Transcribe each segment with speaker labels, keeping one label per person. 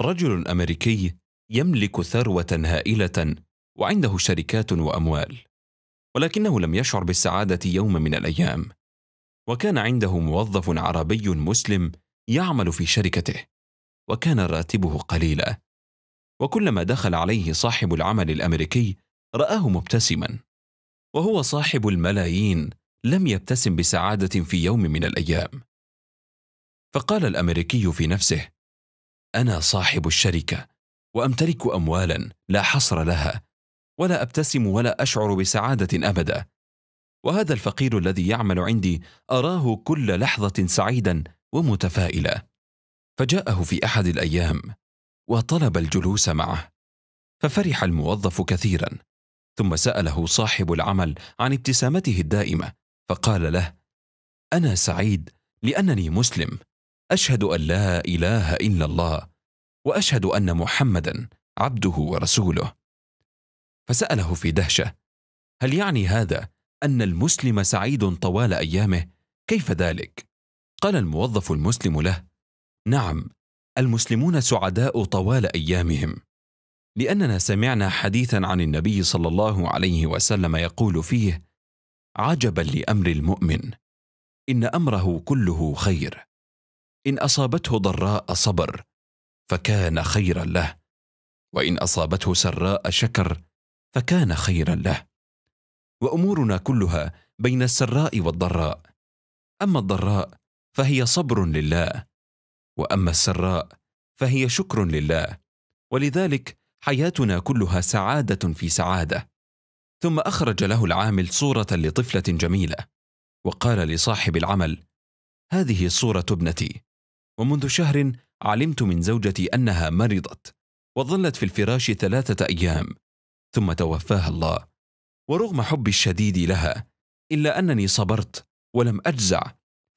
Speaker 1: رجل امريكي يملك ثروه هائله وعنده شركات واموال ولكنه لم يشعر بالسعاده يوم من الايام وكان عنده موظف عربي مسلم يعمل في شركته وكان راتبه قليلا وكلما دخل عليه صاحب العمل الامريكي راه مبتسما وهو صاحب الملايين لم يبتسم بسعاده في يوم من الايام فقال الامريكي في نفسه انا صاحب الشركه وامتلك اموالا لا حصر لها ولا ابتسم ولا اشعر بسعاده ابدا وهذا الفقير الذي يعمل عندي اراه كل لحظه سعيدا ومتفائلا فجاءه في احد الايام وطلب الجلوس معه ففرح الموظف كثيرا ثم ساله صاحب العمل عن ابتسامته الدائمه فقال له انا سعيد لانني مسلم اشهد ان لا اله الا الله واشهد ان محمدا عبده ورسوله فساله في دهشه هل يعني هذا ان المسلم سعيد طوال ايامه كيف ذلك قال الموظف المسلم له نعم المسلمون سعداء طوال ايامهم لاننا سمعنا حديثا عن النبي صلى الله عليه وسلم يقول فيه عجبا لامر المؤمن ان امره كله خير ان اصابته ضراء صبر فكان خيرا له وان اصابته سراء شكر فكان خيرا له وامورنا كلها بين السراء والضراء اما الضراء فهي صبر لله واما السراء فهي شكر لله ولذلك حياتنا كلها سعاده في سعاده ثم اخرج له العامل صوره لطفله جميله وقال لصاحب العمل هذه صوره ابنتي ومنذ شهر علمت من زوجتي انها مرضت وظلت في الفراش ثلاثه ايام ثم توفاها الله ورغم حبي الشديد لها الا انني صبرت ولم اجزع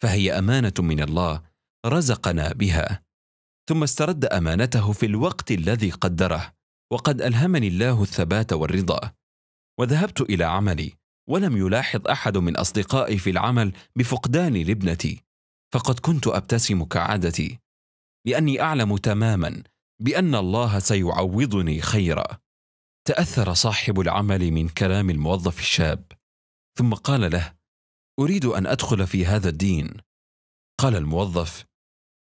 Speaker 1: فهي امانه من الله رزقنا بها ثم استرد امانته في الوقت الذي قدره وقد الهمني الله الثبات والرضا وذهبت الى عملي ولم يلاحظ احد من اصدقائي في العمل بفقداني لابنتي فقد كنت ابتسم كعادتي لاني اعلم تماما بان الله سيعوضني خيرا تاثر صاحب العمل من كلام الموظف الشاب ثم قال له اريد ان ادخل في هذا الدين قال الموظف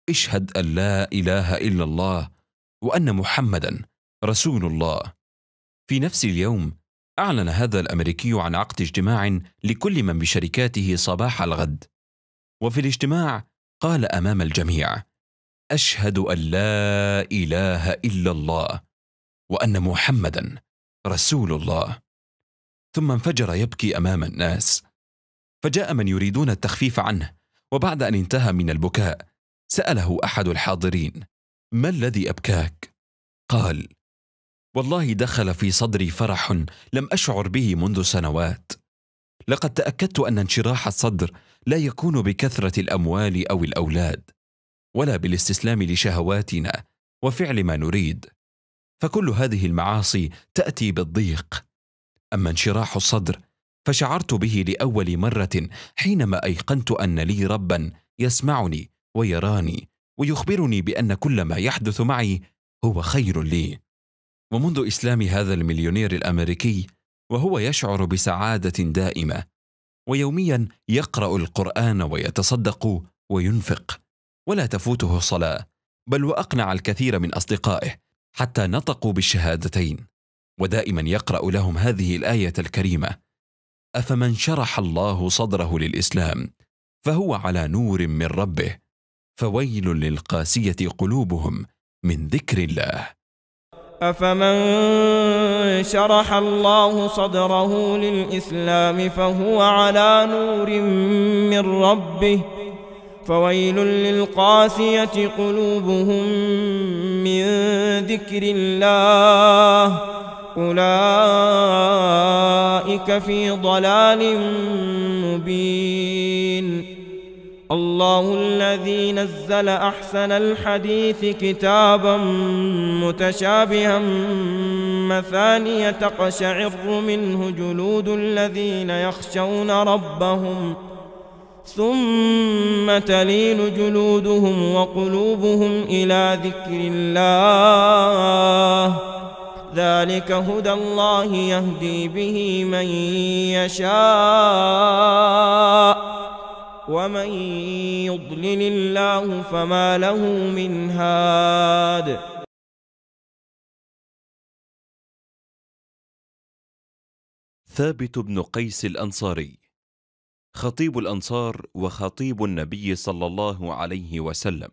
Speaker 1: اشهد ان لا اله الا الله وان محمدا رسول الله في نفس اليوم اعلن هذا الامريكي عن عقد اجتماع لكل من بشركاته صباح الغد وفي الاجتماع قال امام الجميع اشهد ان لا اله الا الله وان محمدا رسول الله ثم انفجر يبكي امام الناس فجاء من يريدون التخفيف عنه وبعد ان انتهى من البكاء ساله احد الحاضرين ما الذي ابكاك قال والله دخل في صدري فرح لم اشعر به منذ سنوات لقد تاكدت ان انشراح الصدر لا يكون بكثره الاموال او الاولاد ولا بالاستسلام لشهواتنا وفعل ما نريد فكل هذه المعاصي تاتي بالضيق اما انشراح الصدر فشعرت به لاول مره حينما ايقنت ان لي ربا يسمعني ويراني ويخبرني بان كل ما يحدث معي هو خير لي ومنذ اسلام هذا المليونير الامريكي وهو يشعر بسعاده دائمه ويوميا يقرا القران ويتصدق وينفق ولا تفوته صلاه بل واقنع الكثير من اصدقائه حتى نطقوا بالشهادتين ودائما يقرا لهم هذه الايه الكريمه افمن شرح الله صدره للاسلام فهو على نور من ربه فويل للقاسيه قلوبهم من ذكر الله
Speaker 2: أفمن شرح الله صدره للإسلام فهو على نور من ربه فويل للقاسية قلوبهم من ذكر الله أولئك في ضلال مبين الله الذي نزل أحسن الحديث كتابا متشابها مثانية تقشعر منه جلود الذين يخشون ربهم ثم تلين جلودهم وقلوبهم إلى ذكر الله ذلك هدى الله يهدي به من يشاء ومن يضلل الله فما له من هاد
Speaker 1: ثابت بن قيس الانصاري خطيب الانصار وخطيب النبي صلى الله عليه وسلم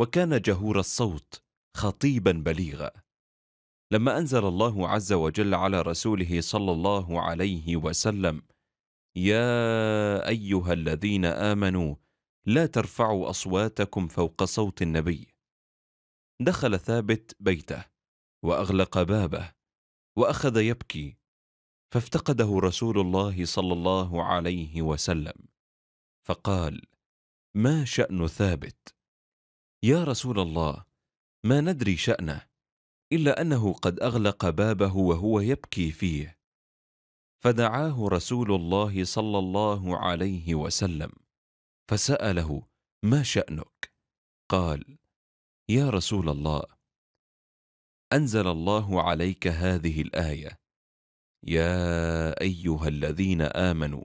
Speaker 1: وكان جهور الصوت خطيبا بليغا لما انزل الله عز وجل على رسوله صلى الله عليه وسلم يا ايها الذين امنوا لا ترفعوا اصواتكم فوق صوت النبي دخل ثابت بيته واغلق بابه واخذ يبكي فافتقده رسول الله صلى الله عليه وسلم فقال ما شان ثابت يا رسول الله ما ندري شانه الا انه قد اغلق بابه وهو يبكي فيه فدعاه رسول الله صلى الله عليه وسلم فساله ما شانك قال يا رسول الله انزل الله عليك هذه الايه يا ايها الذين امنوا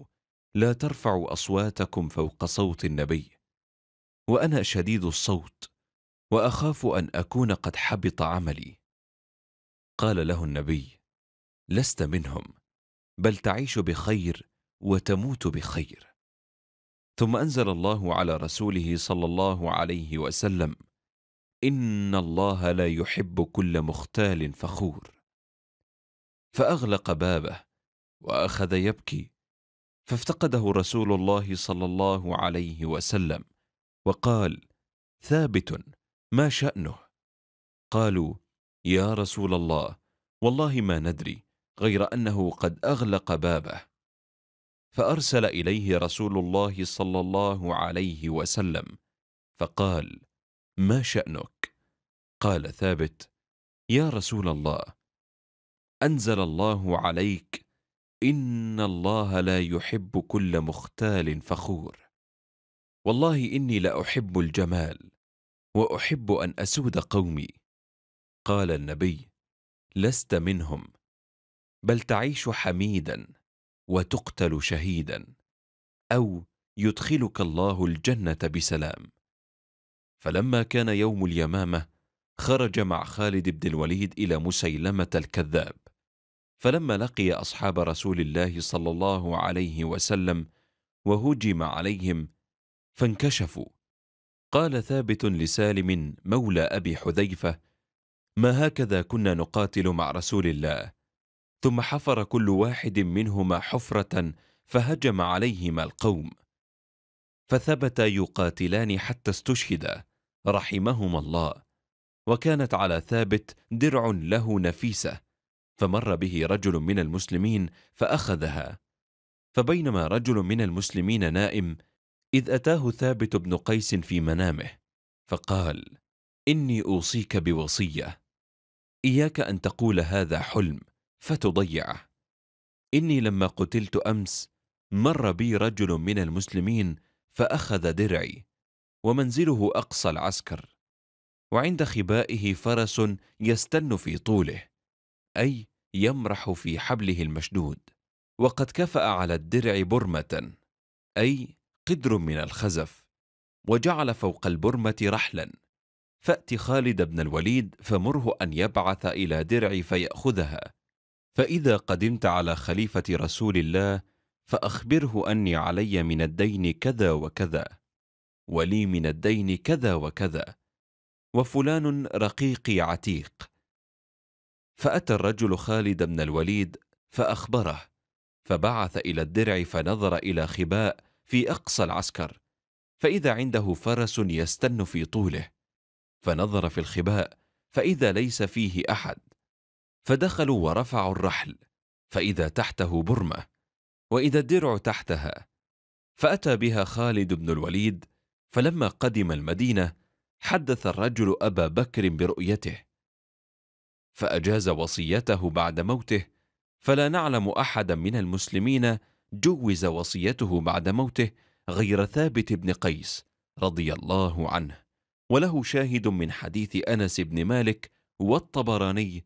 Speaker 1: لا ترفعوا اصواتكم فوق صوت النبي وانا شديد الصوت واخاف ان اكون قد حبط عملي قال له النبي لست منهم بل تعيش بخير وتموت بخير ثم انزل الله على رسوله صلى الله عليه وسلم ان الله لا يحب كل مختال فخور فاغلق بابه واخذ يبكي فافتقده رسول الله صلى الله عليه وسلم وقال ثابت ما شانه قالوا يا رسول الله والله ما ندري غير أنه قد أغلق بابه فأرسل إليه رسول الله صلى الله عليه وسلم فقال ما شأنك؟ قال ثابت يا رسول الله أنزل الله عليك إن الله لا يحب كل مختال فخور والله إني لأحب لا الجمال وأحب أن أسود قومي قال النبي لست منهم بل تعيش حميدا وتقتل شهيدا او يدخلك الله الجنه بسلام فلما كان يوم اليمامه خرج مع خالد بن الوليد الى مسيلمه الكذاب فلما لقي اصحاب رسول الله صلى الله عليه وسلم وهجم عليهم فانكشفوا قال ثابت لسالم مولى ابي حذيفه ما هكذا كنا نقاتل مع رسول الله ثم حفر كل واحد منهما حفره فهجم عليهما القوم فثبتا يقاتلان حتى استشهدا رحمهما الله وكانت على ثابت درع له نفيسه فمر به رجل من المسلمين فاخذها فبينما رجل من المسلمين نائم اذ اتاه ثابت بن قيس في منامه فقال اني اوصيك بوصيه اياك ان تقول هذا حلم فتضيعه اني لما قتلت امس مر بي رجل من المسلمين فاخذ درعي ومنزله اقصى العسكر وعند خبائه فرس يستن في طوله اي يمرح في حبله المشدود وقد كفا على الدرع برمه اي قدر من الخزف وجعل فوق البرمه رحلا فات خالد بن الوليد فمره ان يبعث الى درعي فياخذها فإذا قدمت على خليفة رسول الله فأخبره أني علي من الدين كذا وكذا ولي من الدين كذا وكذا وفلان رقيقي عتيق فأتى الرجل خالد بن الوليد فأخبره فبعث إلى الدرع فنظر إلى خباء في أقصى العسكر فإذا عنده فرس يستن في طوله فنظر في الخباء فإذا ليس فيه أحد فدخلوا ورفعوا الرحل فإذا تحته برمة وإذا الدرع تحتها فأتى بها خالد بن الوليد فلما قدم المدينة حدث الرجل أبا بكر برؤيته فأجاز وصيته بعد موته فلا نعلم أحدا من المسلمين جوز وصيته بعد موته غير ثابت بن قيس رضي الله عنه وله شاهد من حديث أنس بن مالك والطبراني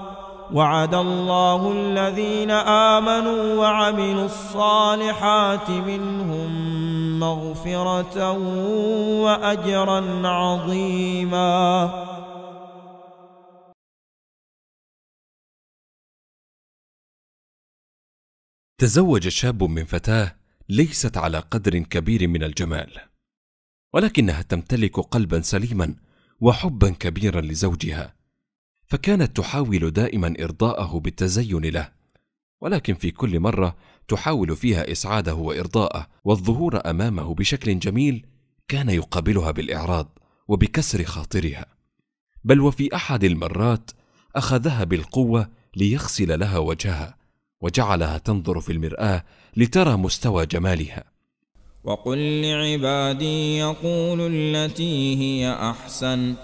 Speaker 2: وعد الله الذين آمنوا وعملوا الصالحات منهم مغفرة وأجرا عظيماً
Speaker 1: تزوج شاب من فتاه ليست على قدر كبير من الجمال ولكنها تمتلك قلبا سليما وحبا كبيرا لزوجها فكانت تحاول دائما ارضاءه بالتزين له ولكن في كل مره تحاول فيها اسعاده وارضاءه والظهور امامه بشكل جميل كان يقابلها بالاعراض وبكسر خاطرها بل وفي احد المرات اخذها بالقوه ليغسل لها وجهها وجعلها تنظر في المراه لترى مستوى جمالها
Speaker 2: وقل لعبادي يقولوا التي هي احسن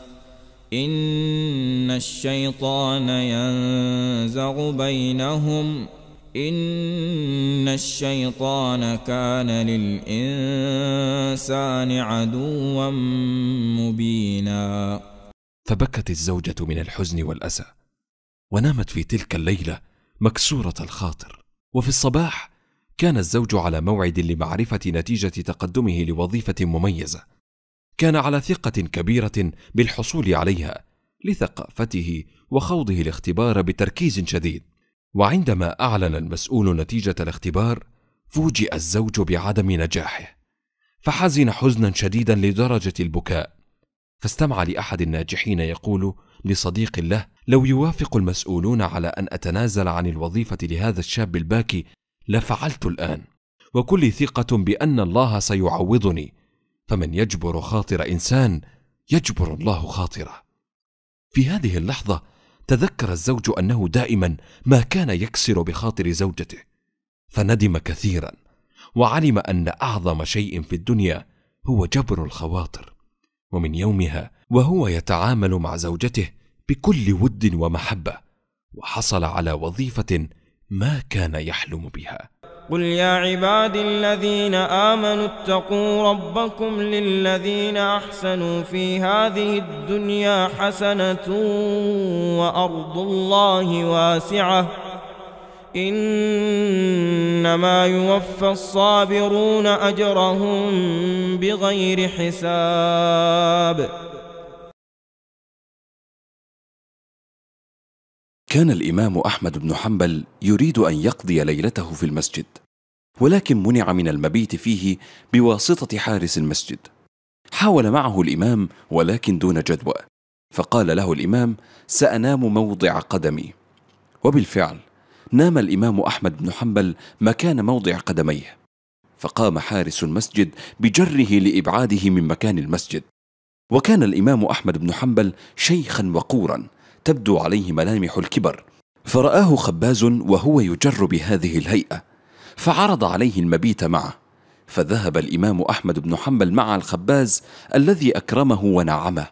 Speaker 2: إن الشيطان ينزغ بينهم إن الشيطان كان للإنسان عدوا مبينا
Speaker 1: فبكت الزوجة من الحزن والأسى ونامت في تلك الليلة مكسورة الخاطر وفي الصباح كان الزوج على موعد لمعرفة نتيجة تقدمه لوظيفة مميزة كان على ثقة كبيرة بالحصول عليها لثقافته وخوضه الاختبار بتركيز شديد وعندما أعلن المسؤول نتيجة الاختبار فوجئ الزوج بعدم نجاحه فحزن حزنا شديدا لدرجة البكاء فاستمع لأحد الناجحين يقول لصديق له لو يوافق المسؤولون على أن أتنازل عن الوظيفة لهذا الشاب الباكي لفعلت الآن وكل ثقة بأن الله سيعوضني فمن يجبر خاطر انسان يجبر الله خاطره في هذه اللحظه تذكر الزوج انه دائما ما كان يكسر بخاطر زوجته فندم كثيرا وعلم ان اعظم شيء في الدنيا هو جبر الخواطر ومن يومها وهو يتعامل مع زوجته بكل ود ومحبه وحصل على وظيفه ما كان يحلم بها
Speaker 2: قل يا عبادي الذين آمنوا اتقوا ربكم للذين أحسنوا في هذه الدنيا حسنة وأرض الله واسعة إنما يوفى الصابرون أجرهم بغير حساب
Speaker 1: كان الامام احمد بن حنبل يريد ان يقضي ليلته في المسجد ولكن منع من المبيت فيه بواسطه حارس المسجد حاول معه الامام ولكن دون جدوى فقال له الامام سانام موضع قدمي وبالفعل نام الامام احمد بن حنبل مكان موضع قدميه فقام حارس المسجد بجره لابعاده من مكان المسجد وكان الامام احمد بن حنبل شيخا وقورا تبدو عليه ملامح الكبر فرآه خباز وهو يجر بهذه الهيئة فعرض عليه المبيت معه فذهب الإمام أحمد بن حنبل مع الخباز الذي أكرمه ونعمه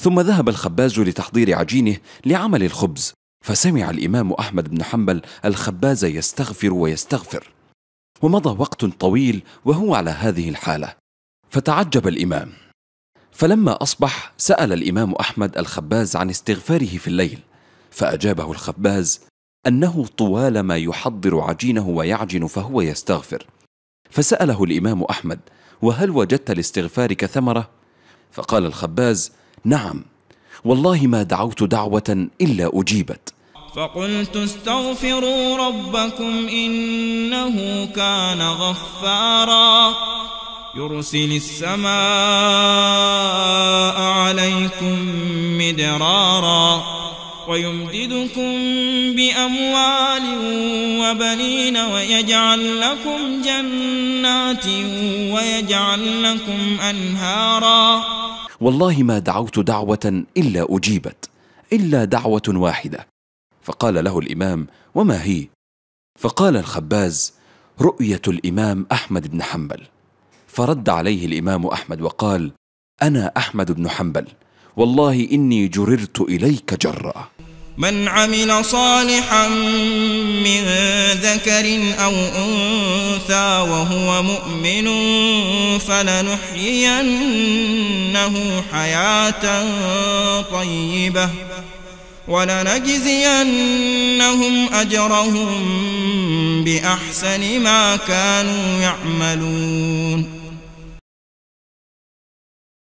Speaker 1: ثم ذهب الخباز لتحضير عجينه لعمل الخبز فسمع الإمام أحمد بن حنبل الخباز يستغفر ويستغفر ومضى وقت طويل وهو على هذه الحالة فتعجب الإمام فلما أصبح سأل الإمام أحمد الخباز عن استغفاره في الليل فأجابه الخباز أنه طوال ما يحضر عجينه ويعجن فهو يستغفر فسأله الإمام أحمد وهل وجدت لاستغفارك ثمرة؟ فقال الخباز نعم والله ما دعوت دعوة إلا أجيبت
Speaker 2: فقلت استغفروا ربكم إنه كان غفارا يرسل السماء ويمددكم بأموال وبنين ويجعل لكم جنات ويجعل لكم أنهارا
Speaker 1: والله ما دعوت دعوة إلا أجيبت إلا دعوة واحدة فقال له الإمام وما هي فقال الخباز رؤية الإمام أحمد بن حنبل فرد عليه الإمام أحمد وقال أنا أحمد بن حنبل والله إني جررت إليك جرا
Speaker 2: من عمل صالحا من ذكر أو أنثى وهو مؤمن فلنحيينه حياة طيبة ولنجزينهم أجرهم بأحسن ما كانوا يعملون